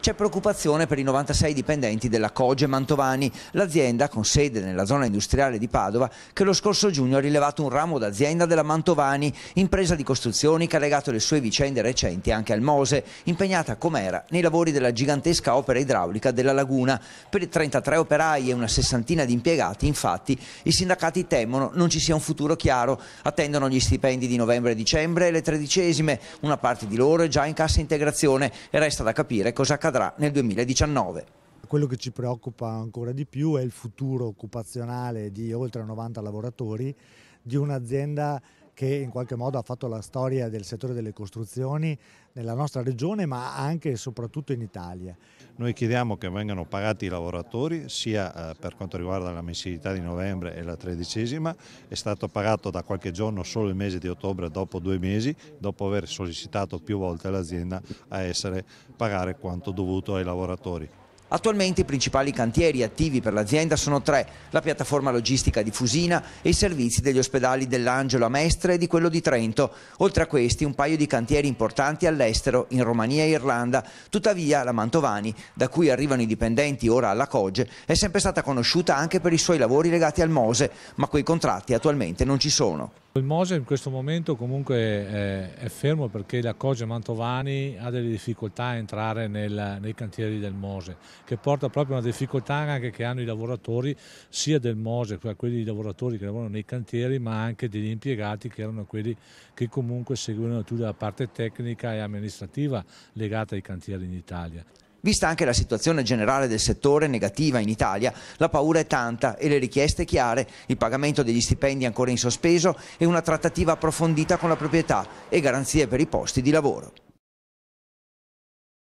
C'è preoccupazione per i 96 dipendenti della Coge Mantovani, l'azienda con sede nella zona industriale di Padova che lo scorso giugno ha rilevato un ramo d'azienda della Mantovani, impresa di costruzioni che ha legato le sue vicende recenti anche al Mose, impegnata com'era nei lavori della gigantesca opera idraulica della laguna. Per 33 operai e una sessantina di impiegati, infatti, i sindacati temono non ci sia un futuro chiaro, attendono gli stipendi di novembre e dicembre e le tredicesime, una parte di loro è già in cassa integrazione e resta da capire cosa accadrà accadrà nel 2019 quello che ci preoccupa ancora di più è il futuro occupazionale di oltre 90 lavoratori di un'azienda che in qualche modo ha fatto la storia del settore delle costruzioni nella nostra regione ma anche e soprattutto in Italia. Noi chiediamo che vengano pagati i lavoratori sia eh, per quanto riguarda la mensilità di novembre e la tredicesima, è stato pagato da qualche giorno solo il mese di ottobre dopo due mesi, dopo aver sollecitato più volte l'azienda a essere pagare quanto dovuto ai lavoratori. Attualmente i principali cantieri attivi per l'azienda sono tre, la piattaforma logistica di Fusina e i servizi degli ospedali dell'Angelo a Mestre e di quello di Trento, oltre a questi un paio di cantieri importanti all'estero, in Romania e Irlanda. Tuttavia la Mantovani, da cui arrivano i dipendenti ora alla Coge, è sempre stata conosciuta anche per i suoi lavori legati al Mose, ma quei contratti attualmente non ci sono. Il Mose in questo momento comunque è, fermo perché la Coge Mantovani ha delle difficoltà a entrare nel, nei cantieri del Mose, che porta proprio a una difficoltà anche che hanno i lavoratori sia del Mose, cioè quelli lavoratori che lavorano nei cantieri, ma anche degli impiegati che erano quelli che comunque seguivano tutta la parte tecnica e amministrativa legata ai cantieri in Italia. Vista anche la situazione generale del settore negativa in Italia, la paura è tanta e le richieste chiare, il pagamento degli stipendi ancora in sospeso e una trattativa approfondita con la proprietà e garanzie per i posti di lavoro.